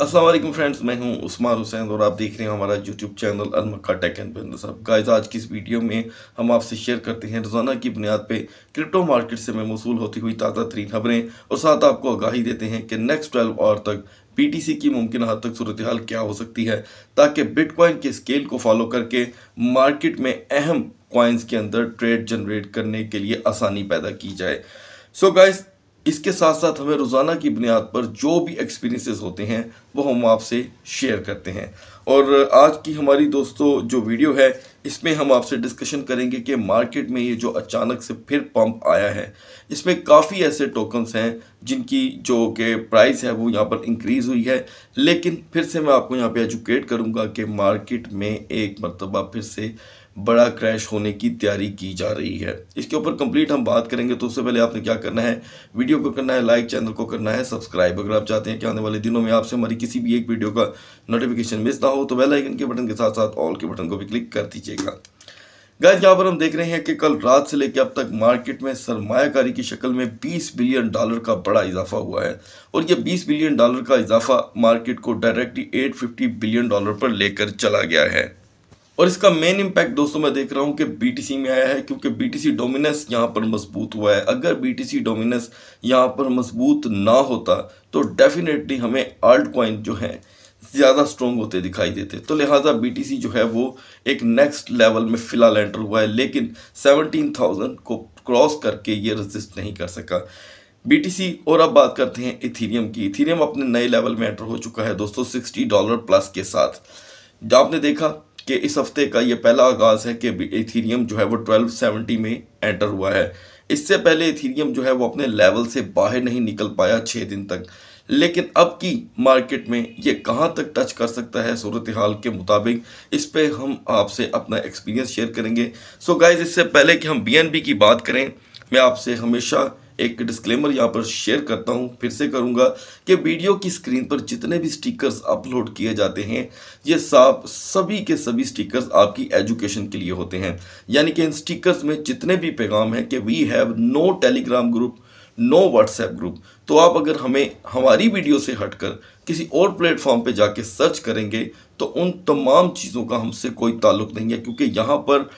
Aslam friends मैं हूं उस्मान हुसैन और आप देख रहे हैं हमारा यूट्यूब चैनल अलमक्का टेक एंड बिजनेस अब गाइस आज की इस वीडियो में हम आपसे शेयर करते हैं रोज़ाना की बुनियाद पे क्रिप्टो मार्केट से में मौसू होती हुई ताज़ा तरीन खबरें और साथ आपको आगाही देते हैं कि नेक्स्ट ट्वेल्व आवर तक बीटीसी की मुमकिन हद तक सूरत हाल क्या हो सकती है ताकि बिटकॉइन के स्केल को फॉलो करके मार्केट में अहम कॉइन्स के अंदर ट्रेड जनरेट करने के लिए आसानी पैदा की जाए सो so गाइज़ इसके साथ साथ हमें रोज़ाना की बुनियाद पर जो भी एक्सपीरियंसेस होते हैं वो हम आपसे शेयर करते हैं और आज की हमारी दोस्तों जो वीडियो है इसमें हम आपसे डिस्कशन करेंगे कि मार्केट में ये जो अचानक से फिर पंप आया है इसमें काफ़ी ऐसे टोकन्स हैं जिनकी जो के प्राइस है वो यहाँ पर इंक्रीज़ हुई है लेकिन फिर से मैं आपको यहाँ पर एजुकेट करूँगा कि मार्केट में एक मरतबा फिर से बड़ा क्रैश होने की तैयारी की जा रही है इसके ऊपर कंप्लीट हम बात करेंगे तो उससे पहले आपने क्या करना है वीडियो को करना है लाइक चैनल को करना है सब्सक्राइब अगर आप चाहते हैं कि आने वाले दिनों में आपसे हमारी किसी भी एक वीडियो का नोटिफिकेशन मिस ना हो तो बेल आइकन के बटन के साथ साथ ऑल के बटन को भी क्लिक कर दीजिएगा गाय यहाँ पर हम देख रहे हैं कि कल रात से लेकर अब तक मार्केट में सरमाकारी की शक्ल में 20 बिलियन डॉलर का बड़ा इजाफा हुआ है और ये 20 बिलियन डॉलर का इजाफा मार्केट को डायरेक्टली 850 बिलियन डॉलर पर लेकर चला गया है और इसका मेन इम्पैक्ट दोस्तों मैं देख रहा हूँ कि बीटीसी में आया है क्योंकि बीटीसी डोमिनेंस यहाँ पर मजबूत हुआ है अगर बीटीसी डोमिनेंस यहाँ पर मजबूत ना होता तो डेफिनेटली हमें आल्ट क्वाइन जो है ज़्यादा स्ट्रॉन्ग होते दिखाई देते तो लिहाजा सी जो है वो एक नेक्स्ट लेवल में फ़िलहाल एंटर हुआ है लेकिन थाउजेंड को क्रॉस करके ये रजिस्ट नहीं कर सका सी और अब बात करते हैं इथीरियम की इथीरियम अपने नए लेवल में एंटर हो चुका है दोस्तों 60 डॉलर प्लस के साथ जो आपने देखा कि इस हफ्ते का ये पहला आगाज़ है कि इथीरियम जो है वो 1270 में एंटर हुआ है इससे पहले इथीरियम जो है वो अपने लेवल से बाहर नहीं निकल पाया छः दिन तक लेकिन अब की मार्केट में ये कहाँ तक टच कर सकता है सूरत हाल के मुताबिक इस पर हम आपसे अपना एक्सपीरियंस शेयर करेंगे सो गाइज इससे पहले कि हम बी की बात करें मैं आपसे हमेशा एक डिस्क्लेमर यहाँ पर शेयर करता हूँ फिर से करूँगा कि वीडियो की स्क्रीन पर जितने भी स्टिकर्स अपलोड किए जाते हैं ये साफ सभी के सभी स्टिकर्स आपकी एजुकेशन के लिए होते हैं यानी कि इन स्टिकर्स में जितने भी पैगाम हैं कि we have no Telegram group no WhatsApp group तो आप अगर हमें हमारी वीडियो से हटकर किसी और प्लेटफॉर्म पे जाके सर्च करेंगे तो उन तमाम चीज़ों का हमसे कोई ताल्लुक नहीं है क्योंकि यहाँ पर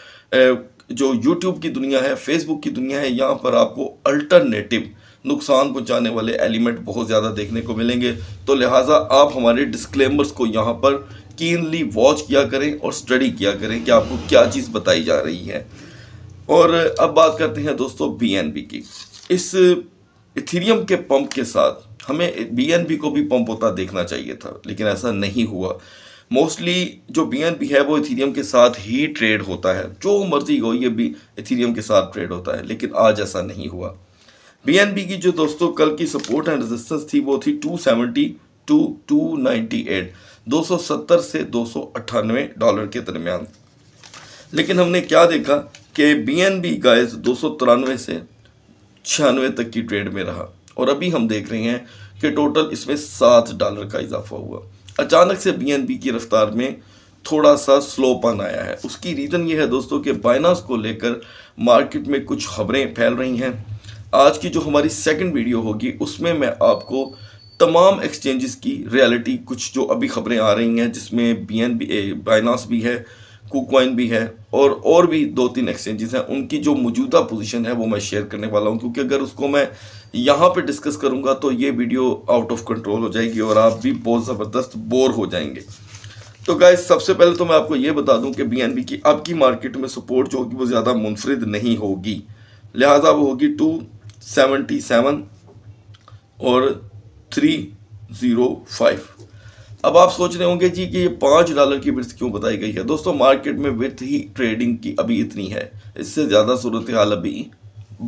जो यूट्यूब की दुनिया है फेसबुक की दुनिया है यहाँ पर आपको अल्टरनेटिव नुकसान पहुँचाने वाले एलिमेंट बहुत ज़्यादा देखने को मिलेंगे तो लिहाजा आप हमारे डिस्क्लेमर्स को यहाँ पर कीनली वॉच किया करें और स्टडी किया करें कि आपको क्या चीज़ बताई जा रही है और अब बात करते हैं दोस्तों बी की इस इथीरियम के पंप के साथ हमें बी को भी पंप होता देखना चाहिए था लेकिन ऐसा नहीं हुआ मोस्टली जो बी एन बी है वो इथीरियम के साथ ही ट्रेड होता है जो मर्जी हो ये भी इथीरियम के साथ ट्रेड होता है लेकिन आज ऐसा नहीं हुआ बी की जो दोस्तों कल की सपोर्ट एंड रेजिस्टेंस थी वो थी 270 टू 298 सत्तर से दो डॉलर के दरमियान लेकिन हमने क्या देखा कि बी एन बी गाइस दो से छियानवे तक की ट्रेड में रहा और अभी हम देख रहे हैं कि टोटल इसमें सात डॉलर का इजाफा हुआ अचानक से बी की रफ्तार में थोड़ा सा स्लो पान आया है उसकी रीज़न ये है दोस्तों कि बाइनास को लेकर मार्केट में कुछ खबरें फैल रही हैं आज की जो हमारी सेकंड वीडियो होगी उसमें मैं आपको तमाम एक्सचेंजेस की रियलिटी कुछ जो अभी खबरें आ रही हैं जिसमें बी एन बी बाइनास भी है कुकॉइन भी है और और भी दो तीन एक्सचेंजेस हैं उनकी जो मौजूदा पोजीशन है वो मैं शेयर करने वाला हूं क्योंकि अगर उसको मैं यहाँ पे डिस्कस करूंगा तो ये वीडियो आउट ऑफ कंट्रोल हो जाएगी और आप भी बहुत ज़बरदस्त बोर हो जाएंगे तो गाय सबसे पहले तो मैं आपको ये बता दूं कि बी की अब की मार्केट में सपोर्ट जो होगी वो ज़्यादा मुनफरद नहीं होगी लिहाजा वो होगी टू सेवेंटी सेवन और थ्री ज़ीरो फाइव अब आप सोच रहे होंगे जी कि ये पाँच डॉलर की विथ क्यों बताई गई है दोस्तों मार्केट में विर्थ ही ट्रेडिंग की अभी इतनी है इससे ज़्यादा सूरत हाल अभी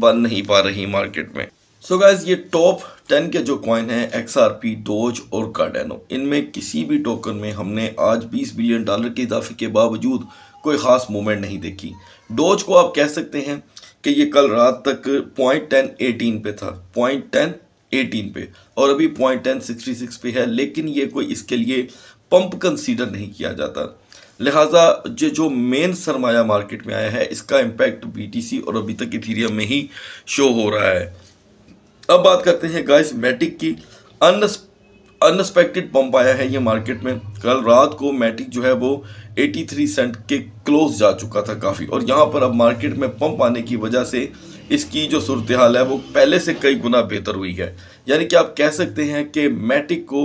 बन नहीं पा रही मार्केट में सो so गैस ये टॉप टेन के जो कॉइन हैं एक्स आर पी डोज और कार्डेनो इनमें किसी भी टोकन में हमने आज 20 बिलियन डॉलर के इजाफे के बावजूद कोई ख़ास मूवमेंट नहीं देखी डोज को आप कह सकते हैं कि ये कल रात तक पॉइंट टेन एटीन पे था पॉइंट टेन एटीन पे और अभी पॉइंट टेन सिक्सटी सिक्स पे है लेकिन ये कोई इसके लिए पंप कंसीडर नहीं किया जाता लिहाजा जो जो मेन सरमाया मार्केट में आया है इसका इम्पैक्ट सी और अभी तक इथीरियम में ही शो हो रहा है अब बात करते हैं गाइस मैटिक की अन अनएक्सपेक्टेड पंप आया है ये मार्केट में कल रात को मैटिक जो है वो 83 सेंट के क्लोज जा चुका था काफ़ी और यहाँ पर अब मार्केट में पंप आने की वजह से इसकी जो सूरत हाल है वो पहले से कई गुना बेहतर हुई है यानी कि आप कह सकते हैं कि मैटिक को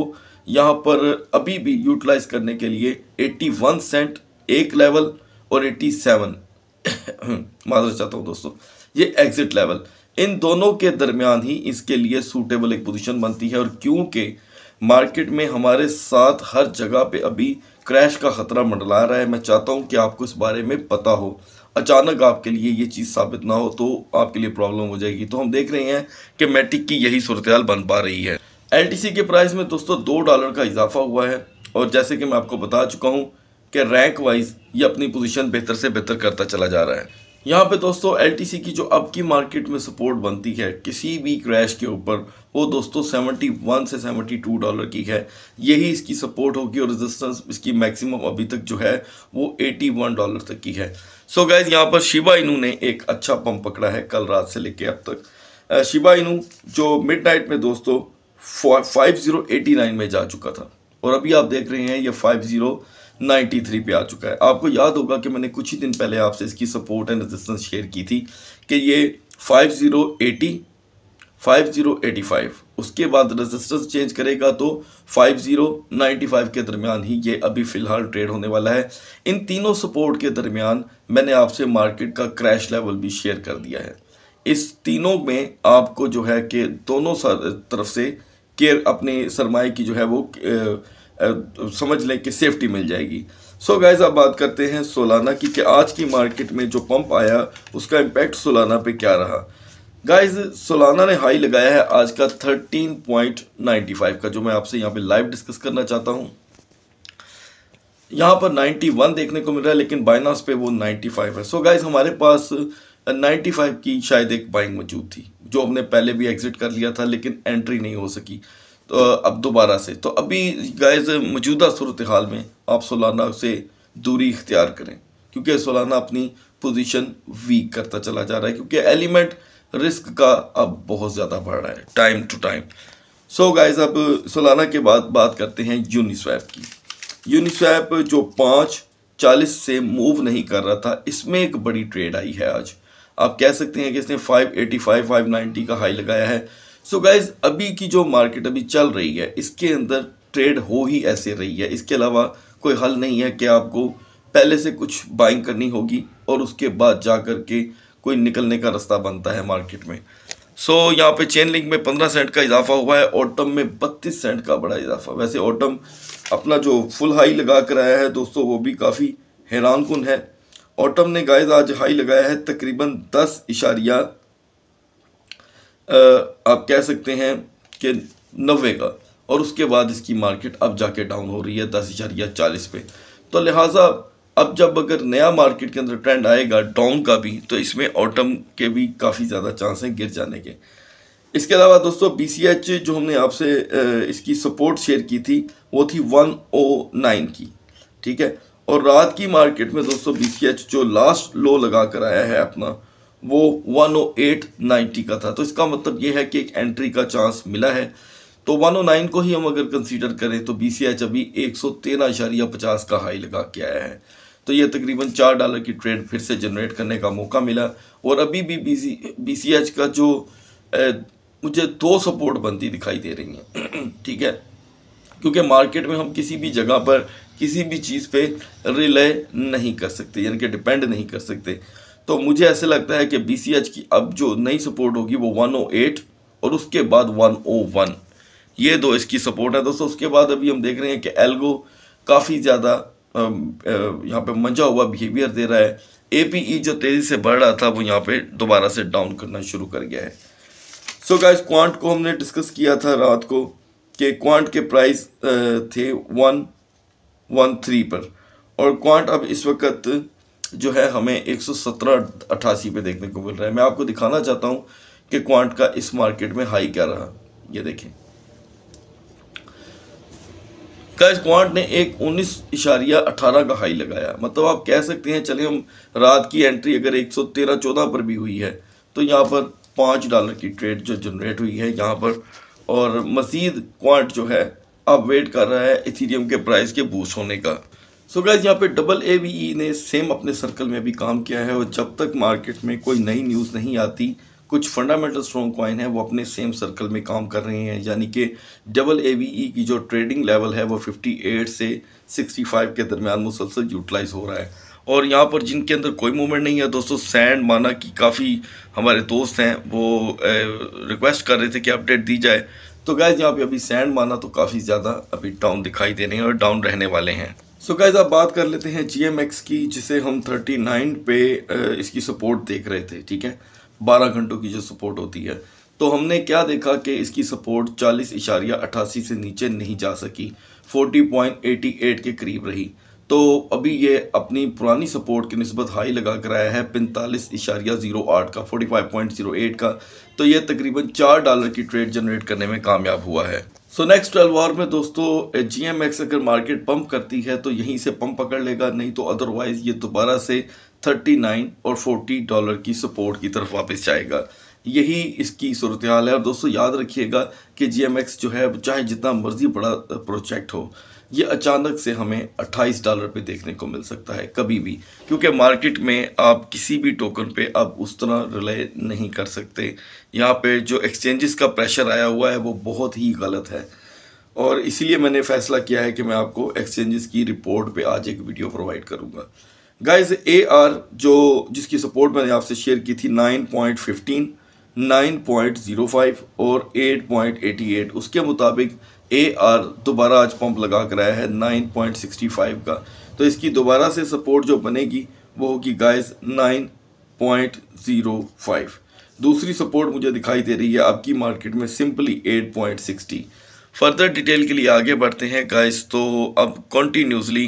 यहाँ पर अभी भी यूटिलाइज करने के लिए 81 सेंट एक लेवल और 87 सेवन माजर चाहता हूँ दोस्तों ये एग्जिट लेवल इन दोनों के दरमियान ही इसके लिए सूटेबल एक पोजीशन बनती है और क्योंकि मार्केट में हमारे साथ हर जगह पे अभी क्रैश का खतरा मंडला रहा है मैं चाहता हूँ कि आपको इस बारे में पता हो अचानक आपके लिए ये चीज़ साबित ना हो तो आपके लिए प्रॉब्लम हो जाएगी तो हम देख रहे हैं कि मैटिक की यही सूरत बन पा रही है एल के प्राइस में दोस्तों दो डॉलर का इजाफा हुआ है और जैसे कि मैं आपको बता चुका हूँ कि रैंक वाइज ये अपनी पोजीशन बेहतर से बेहतर करता चला जा रहा है यहाँ पे दोस्तों एल की जो अब की मार्केट में सपोर्ट बनती है किसी भी क्रैश के ऊपर वो दोस्तों 71 से 72 डॉलर की है यही इसकी सपोर्ट होगी और रेजिस्टेंस इसकी मैक्सिमम अभी तक जो है वो 81 डॉलर तक की है सो गाइज़ गैज यहाँ पर शिबा इनू ने एक अच्छा पंप पकड़ा है कल रात से लेके अब तक शिबा इनू जो मिड में दोस्तों फाइव में जा चुका था और अभी आप देख रहे हैं ये फाइव 93 पे आ चुका है आपको याद होगा कि मैंने कुछ ही दिन पहले आपसे इसकी सपोर्ट एंड रेजिस्टेंस शेयर की थी कि ये 5080 5085 उसके बाद रेजिस्टेंस चेंज करेगा तो 5095 के दरमियान ही ये अभी फ़िलहाल ट्रेड होने वाला है इन तीनों सपोर्ट के दरमियान मैंने आपसे मार्केट का क्रैश लेवल भी शेयर कर दिया है इस तीनों में आपको जो है कि दोनों तरफ से केयर अपने सरमाए की जो है वो समझ लें कि सेफ्टी मिल जाएगी सो so गाइज आप बात करते हैं सोलाना की कि आज की मार्केट में जो पंप आया उसका इम्पैक्ट सोलाना पे क्या रहा गाइज सोलाना ने हाई लगाया है आज का 13.95 का जो मैं आपसे यहाँ पे लाइव डिस्कस करना चाहता हूँ यहाँ पर 91 देखने को मिल रहा है लेकिन बाइनास पे वो 95 है सो so गाइज हमारे पास 95 की शायद एक बाइंग मौजूद थी जो हमने पहले भी एग्जिट कर लिया था लेकिन एंट्री नहीं हो सकी तो अब दोबारा से तो अभी गैज मौजूदा सूरत हाल में आप सोलाना से दूरी इख्तियार करें क्योंकि सोलाना अपनी पोजीशन वीक करता चला जा रहा है क्योंकि एलिमेंट रिस्क का अब बहुत ज़्यादा बढ़ रहा है time to time so guys अब सोलाना के बाद बात करते हैं यूनिस्वैप की यूनिस्वैप जो पाँच चालीस से मूव नहीं कर रहा था इसमें एक बड़ी ट्रेड आई है आज आप कह सकते हैं कि इसने 585, 590 का हाई लगाया है सो so गाइज अभी की जो मार्केट अभी चल रही है इसके अंदर ट्रेड हो ही ऐसे रही है इसके अलावा कोई हल नहीं है कि आपको पहले से कुछ बाइंग करनी होगी और उसके बाद जा कर के कोई निकलने का रास्ता बनता है मार्केट में सो so, यहाँ पे चेन लिंक में 15 सेंट का इजाफा हुआ है ऑटम में 32 सेंट का बड़ा इजाफा वैसे ऑटम अपना जो फुल हाई लगा कर आया है दोस्तों वो भी काफ़ी हैरान कन है ऑटम ने गाइज आज हाई लगाया है तकरीबन दस इशारिया आप कह सकते हैं कि नबे का और उसके बाद इसकी मार्केट अब जाके डाउन हो रही है दस हज़ार या चालीस पे तो लिहाजा अब जब अगर नया मार्केट के अंदर ट्रेंड आएगा डाउन का भी तो इसमें ऑटम के भी काफ़ी ज़्यादा चांस हैं गिर जाने के इसके अलावा दोस्तों बी सी एच जो हमने आपसे इसकी सपोर्ट शेयर की थी वो थी वन ओ नाइन की ठीक है और रात की मार्केट में दोस्तों बी सी एच जो लास्ट लो लगा कर आया है अपना वो 108.90 का था तो इसका मतलब ये है कि एक एंट्री का चांस मिला है तो 109 को ही हम अगर कंसीडर करें तो बी अभी एक का हाई लगा के आया है तो ये तकरीबन चार डॉलर की ट्रेड फिर से जनरेट करने का मौका मिला और अभी भी बी सी का जो ए, मुझे दो सपोर्ट बनती दिखाई दे रही हैं ठीक है क्योंकि मार्केट में हम किसी भी जगह पर किसी भी चीज़ पे रिले नहीं कर सकते यानी कि डिपेंड नहीं कर सकते तो मुझे ऐसे लगता है कि बी की अब जो नई सपोर्ट होगी वो 108 और उसके बाद 101 ये दो इसकी सपोर्ट है दोस्तों उसके बाद अभी हम देख रहे हैं कि एल्गो काफ़ी ज़्यादा यहाँ पे मंजा हुआ बिहेवियर दे रहा है ए e जो तेज़ी से बढ़ रहा था वो यहाँ पे दोबारा से डाउन करना शुरू कर गया है सो so गाइस क्वांट को हमने डिस्कस किया था रात को कि क्वांट के प्राइस थे वन वन थ्री पर और क्वांट अब इस वक्त जो है हमें एक सौ सत्रह अट्ठासी पे देखने को मिल रहा है मैं आपको दिखाना चाहता हूँ कि क्वांट का इस मार्केट में हाई क्या रहा ये देखें गैस क्वांट ने एक उन्नीस इशारिया अठारह का हाई लगाया मतलब आप कह सकते हैं चले हम रात की एंट्री अगर एक सौ तेरह चौदह पर भी हुई है तो यहाँ पर पाँच डॉलर की ट्रेड जो जनरेट हुई है यहाँ पर और मजीद क्वांट जो है अब वेट कर रहा है इथीरियम के प्राइस के बूस्ट होने का सो गैज यहाँ पे डबल ए बी ई ने सेम अपने सर्कल में भी काम किया है और जब तक मार्केट में कोई नई न्यूज़ नहीं आती कुछ फंडामेंटल स्ट्रॉन्ग कॉइन है वो अपने सेम सर्कल में काम कर रहे हैं यानी कि डबल ए ई की जो ट्रेडिंग लेवल है वो 58 से 65 के दरमियान मुसलसल यूटिलाइज हो रहा है और यहाँ पर जिनके अंदर कोई मूवमेंट नहीं है दोस्तों सैंड माना कि काफ़ी हमारे दोस्त हैं वो रिक्वेस्ट कर रहे थे कि अपडेट दी जाए तो गैज यहाँ पे अभी सैंड माना तो काफ़ी ज़्यादा अभी डाउन दिखाई दे रहे हैं और डाउन रहने वाले हैं सो so गाइज आप बात कर लेते हैं जी की जिसे हम 39 पे इसकी सपोर्ट देख रहे थे ठीक है 12 घंटों की जो सपोर्ट होती है तो हमने क्या देखा कि इसकी सपोर्ट चालीस इशारिया अट्ठासी से नीचे नहीं जा सकी 40.88 के करीब रही तो अभी ये अपनी पुरानी सपोर्ट की नस्बत हाई लगा कर आया है पैंतालीस इशारिया ज़ीरो आठ का 45.08 का तो ये तकरीबन चार डॉलर की ट्रेड जनरेट करने में कामयाब हुआ है सो नेक्स्ट ट्वेल्व आवर में दोस्तों जी एम एक्स अगर मार्केट पंप करती है तो यहीं से पंप पकड़ लेगा नहीं तो अदरवाइज ये दोबारा से 39 और 40 डॉलर की सपोर्ट की तरफ वापस जाएगा यही इसकी सूरत हाल है और दोस्तों याद रखिएगा कि जी जो है चाहे जितना मर्जी बड़ा प्रोजेक्ट हो ये अचानक से हमें 28 डॉलर पे देखने को मिल सकता है कभी भी क्योंकि मार्केट में आप किसी भी टोकन पे अब उस तरह रिले नहीं कर सकते यहाँ पे जो एक्सचेंजेस का प्रेशर आया हुआ है वो बहुत ही गलत है और इसीलिए मैंने फैसला किया है कि मैं आपको एक्सचेंजेस की रिपोर्ट पे आज एक वीडियो प्रोवाइड करूँगा गाइज ए आर जो जिसकी सपोर्ट मैंने आपसे शेयर की थी नाइन पॉइंट फिफ्टीन 9.05 और 8.88 उसके मुताबिक ए आर दोबारा आज पंप लगा कर आया है 9.65 का तो इसकी दोबारा से सपोर्ट जो बनेगी वो होगी गाइस 9.05 दूसरी सपोर्ट मुझे दिखाई दे रही है आपकी मार्केट में सिंपली 8.60 फर्दर डिटेल के लिए आगे बढ़ते हैं गाइस तो अब कंटिन्यूसली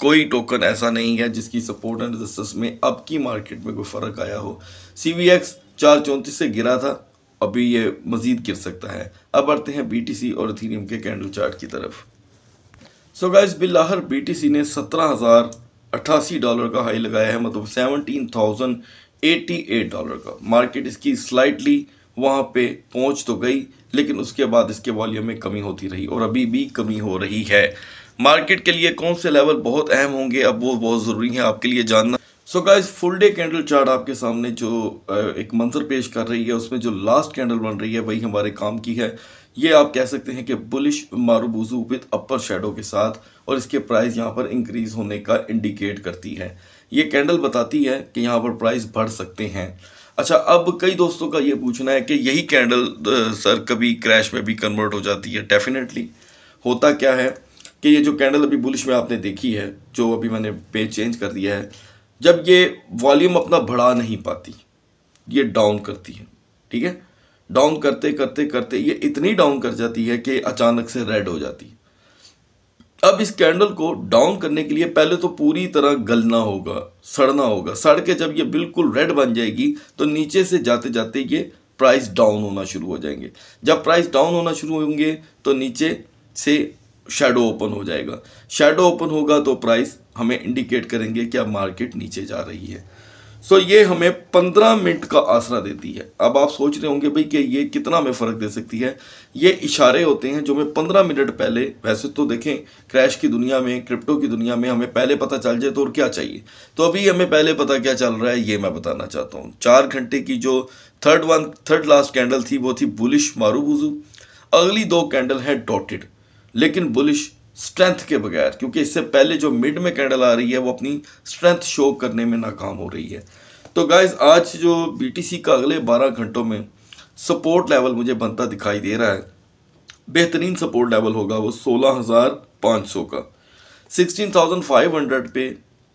कोई टोकन ऐसा नहीं है जिसकी सपोर्ट एंड रेजिस्टेंस में अब की मार्केट में कोई फ़र्क आया हो सी वी एक्स चार चौंतीस से गिरा था अभी ये मज़ीद गिर सकता है अब आते हैं बी और इथीरियम के कैंडल चार्ट की तरफ सो गाइस बिल्लाहर सी ने सत्रह हज़ार अट्ठासी डॉलर का हाई लगाया है मतलब seventeen thousand eighty eight dollar का मार्केट इसकी स्लाइटली वहाँ पे पहुँच तो गई लेकिन उसके बाद इसके वॉल्यूम में कमी होती रही और अभी भी कमी हो रही है मार्केट के लिए कौन से लेवल बहुत अहम होंगे अब वो बहुत ज़रूरी है आपके लिए जानना so guys full day candle chart आपके सामने जो एक मंजर पेश कर रही है उसमें जो लास्ट कैंडल बन रही है वही हमारे काम की है ये आप कह सकते हैं कि bullish marubozu with upper shadow के साथ और इसके प्राइस यहाँ पर इंक्रीज होने का इंडिकेट करती है ये कैंडल बताती है कि यहाँ पर प्राइस बढ़ सकते हैं अच्छा अब कई दोस्तों का ये पूछना है कि यही कैंडल सर कभी क्रैश में भी कन्वर्ट हो जाती है डेफिनेटली होता क्या है कि ये जो कैंडल अभी बुलिश में आपने देखी है जो अभी मैंने पेज चेंज कर दिया है जब ये वॉल्यूम अपना बढ़ा नहीं पाती ये डाउन करती है ठीक है डाउन करते करते करते ये इतनी डाउन कर जाती है कि अचानक से रेड हो जाती है अब इस कैंडल को डाउन करने के लिए पहले तो पूरी तरह गलना होगा सड़ना होगा सड़ के जब ये बिल्कुल रेड बन जाएगी तो नीचे से जाते जाते ये प्राइस डाउन होना शुरू हो जाएंगे जब प्राइस डाउन होना शुरू होंगे तो नीचे से शेडो ओपन हो जाएगा शेडो ओपन होगा तो प्राइस हमें इंडिकेट करेंगे कि अब मार्केट नीचे जा रही है सो so, ये हमें पंद्रह मिनट का आसरा देती है अब आप सोच रहे होंगे भाई कि ये कितना हमें फ़र्क दे सकती है ये इशारे होते हैं जो हमें पंद्रह मिनट पहले वैसे तो देखें क्रैश की दुनिया में क्रिप्टो की दुनिया में हमें पहले पता चल जाए तो और क्या चाहिए तो अभी हमें पहले पता क्या चल रहा है ये मैं बताना चाहता हूँ चार घंटे की जो third one third last candle थी वो थी बुलिश मारू अगली दो कैंडल हैं डॉटेड लेकिन बुलिश स्ट्रेंथ के बगैर क्योंकि इससे पहले जो मिड में कैंडल आ रही है वो अपनी स्ट्रेंथ शो करने में नाकाम हो रही है तो गाइज आज जो बी का अगले बारह घंटों में सपोर्ट लेवल मुझे बनता दिखाई दे रहा है बेहतरीन सपोर्ट लेवल होगा वो सोलह का 16,500 पे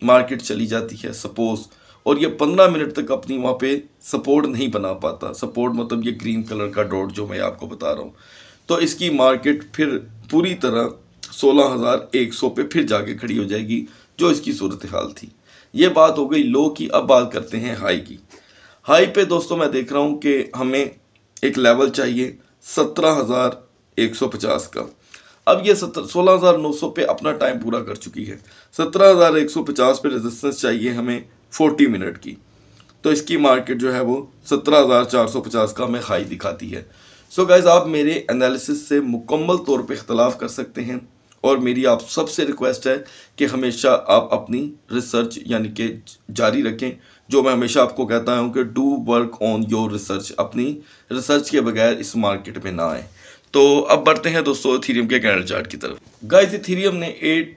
मार्केट चली जाती है सपोज़ और ये पंद्रह मिनट तक अपनी वहाँ पे सपोर्ट नहीं बना पाता सपोर्ट मतलब ये ग्रीन कलर का डॉट जो मैं आपको बता रहा हूँ तो इसकी मार्केट फिर पूरी तरह सोलह हज़ार एक सौ पे फिर जाके खड़ी हो जाएगी जो इसकी सूरत हाल थी ये बात हो गई लो की अब बात करते हैं हाई की हाई पे दोस्तों मैं देख रहा हूँ कि हमें एक लेवल चाहिए सत्रह हज़ार एक सौ पचास का अब ये सत्र सोलह हज़ार नौ सौ पे अपना टाइम पूरा कर चुकी है सत्रह हज़ार एक सौ पचास पे रेजिस्टेंस चाहिए हमें फोर्टी मिनट की तो इसकी मार्केट जो है वो सत्रह हज़ार चार सौ पचास का हमें हाई दिखाती है सो so गाइज़ आप मेरे एनालिसिस से मुकम्मल तौर पे इख्तलाफ कर सकते हैं और मेरी आप सबसे रिक्वेस्ट है कि हमेशा आप अपनी रिसर्च यानी कि जारी रखें जो मैं हमेशा आपको कहता हूं कि do work on your research अपनी रिसर्च के बगैर इस मार्केट में ना आए तो अब बढ़ते हैं दोस्तों थीरियम के कैंडल चार्ट की तरफ गाइस इथीरियम ने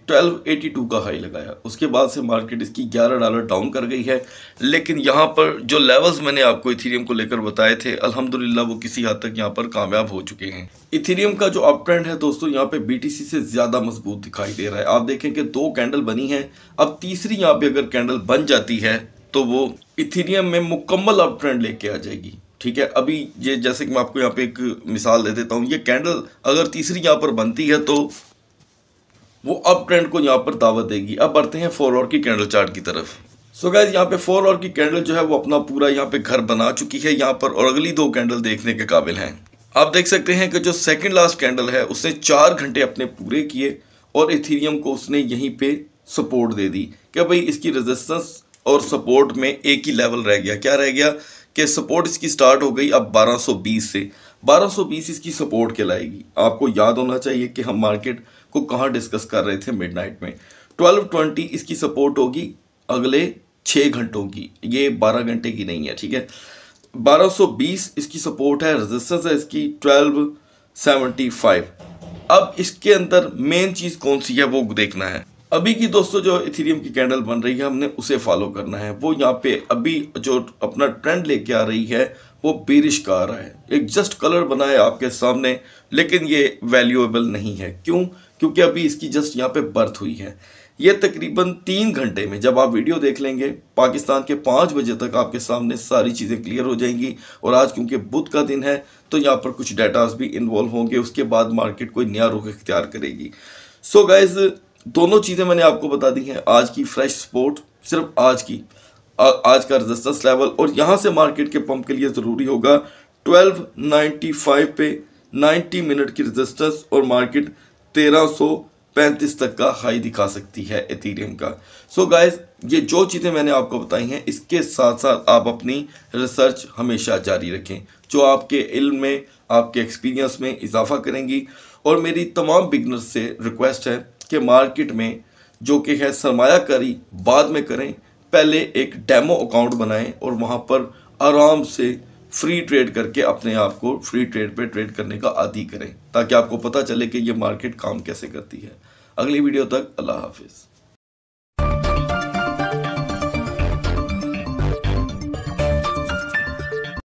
ट्वेल्व एटी टू का हाई लगाया उसके बाद से मार्केट इसकी ग्यारह डॉलर डाउन कर गई है लेकिन यहाँ पर जो लेवल्स मैंने आपको इथीरियम को लेकर बताए थे अल्हम्दुलिल्लाह वो किसी हद तक यहाँ पर कामयाब हो चुके हैं इथीरियम का जो अप ट्रेंड है दोस्तों यहाँ पे बी से ज़्यादा मजबूत दिखाई दे रहा है आप देखें कि दो कैंडल बनी है अब तीसरी यहाँ पे अगर कैंडल बन जाती है तो वो इथीरियम में मुकम्मल अप ट्रेंड लेके आ जाएगी ठीक है अभी ये जैसे कि मैं आपको यहाँ पे एक मिसाल दे देता हूँ ये कैंडल अगर तीसरी यहाँ पर बनती है तो वो अप ट्रेंड को यहाँ पर दावत देगी अब बढ़ते हैं फोर और की कैंडल चार्ट की तरफ सो गैस गैज यहाँ पे फोर और की कैंडल जो है वो अपना पूरा यहाँ पे घर बना चुकी है यहाँ पर और अगली दो कैंडल देखने के काबिल हैं आप देख सकते हैं कि जो सेकेंड लास्ट कैंडल है उसने चार घंटे अपने पूरे किए और इथीरियम को उसने यहीं पर सपोर्ट दे दी क्या भाई इसकी रेजिस्टेंस और सपोर्ट में एक ही लेवल रह गया क्या रह गया कि सपोर्ट इसकी स्टार्ट हो गई अब 1220 से 1220 इसकी सपोर्ट के लाएगी आपको याद होना चाहिए कि हम मार्केट को कहाँ डिस्कस कर रहे थे मिडनाइट में 1220 इसकी सपोर्ट होगी अगले छः घंटों की ये बारह घंटे की नहीं है ठीक है 1220 इसकी सपोर्ट है रेजिस्टेंस है इसकी 1275 अब इसके अंदर मेन चीज़ कौन सी है वो देखना है अभी की दोस्तों जो इथेरियम की कैंडल बन रही है हमने उसे फॉलो करना है वो यहाँ पे अभी जो अपना ट्रेंड लेके आ रही है वो बेरिश का आ रहा है एक जस्ट कलर बना है आपके सामने लेकिन ये वैल्यूएबल नहीं है क्यों क्योंकि अभी इसकी जस्ट यहाँ पे बर्थ हुई है ये तकरीबन तीन घंटे में जब आप वीडियो देख लेंगे पाकिस्तान के पाँच बजे तक आपके सामने सारी चीज़ें क्लियर हो जाएंगी और आज क्योंकि बुध का दिन है तो यहाँ पर कुछ डाटाज भी इन्वॉल्व होंगे उसके बाद मार्केट कोई नया रुख इख्तियार करेगी सो so गाइज़ दोनों चीज़ें मैंने आपको बता दी हैं आज की फ्रेश स्पोर्ट सिर्फ आज की आ, आज का रजिस्टेंस लेवल और यहाँ से मार्केट के पंप के लिए ज़रूरी होगा 1295 पे 90 मिनट की रजिस्टेंस और मार्केट 1335 तक का हाई दिखा सकती है एथीरियम का सो so गाइस ये जो चीज़ें मैंने आपको बताई हैं इसके साथ साथ आप अपनी रिसर्च हमेशा जारी रखें जो आपके इल्म में आपके एक्सपीरियंस में इजाफा करेंगी और मेरी तमाम बिगनर्स से रिक्वेस्ट है के मार्केट में जो कि है सरमायाकारी बाद में करें पहले एक डेमो अकाउंट बनाएं और वहाँ पर आराम से फ्री ट्रेड करके अपने आप को फ्री ट्रेड पे ट्रेड करने का आदि करें ताकि आपको पता चले कि ये मार्केट काम कैसे करती है अगली वीडियो तक अल्लाह हाफिज़